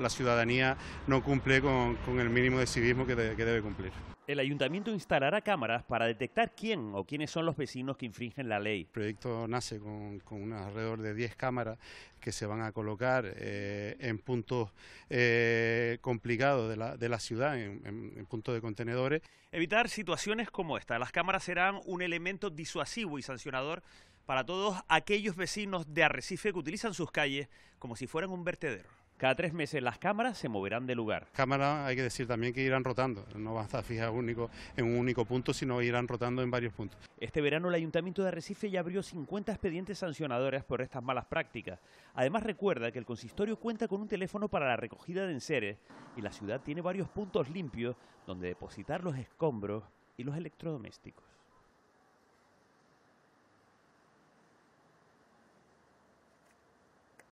la ciudadanía no cumple con, el mínimo de civismo que, debe cumplir. El ayuntamiento instalará cámaras para detectar quién o quiénes son los vecinos que infringen la ley. El proyecto nace con, alrededor de 10 cámaras que se van a colocar eh, en puntos eh, complicados de la, ciudad, en, en puntos de contenedores. Evitar situaciones como esta. Las cámaras serán un elemento disuasivo y sancionador para todos aquellos vecinos de Arrecife que utilizan sus calles como si fueran un vertedero. Cada tres meses las cámaras se moverán de lugar. Cámaras hay que decir también que irán rotando, no van a estar fijas en un único punto, sino irán rotando en varios puntos. Este verano el Ayuntamiento de Recife ya abrió 50 expedientes sancionadores por estas malas prácticas. Además recuerda que el consistorio cuenta con un teléfono para la recogida de enseres y la ciudad tiene varios puntos limpios donde depositar los escombros y los electrodomésticos.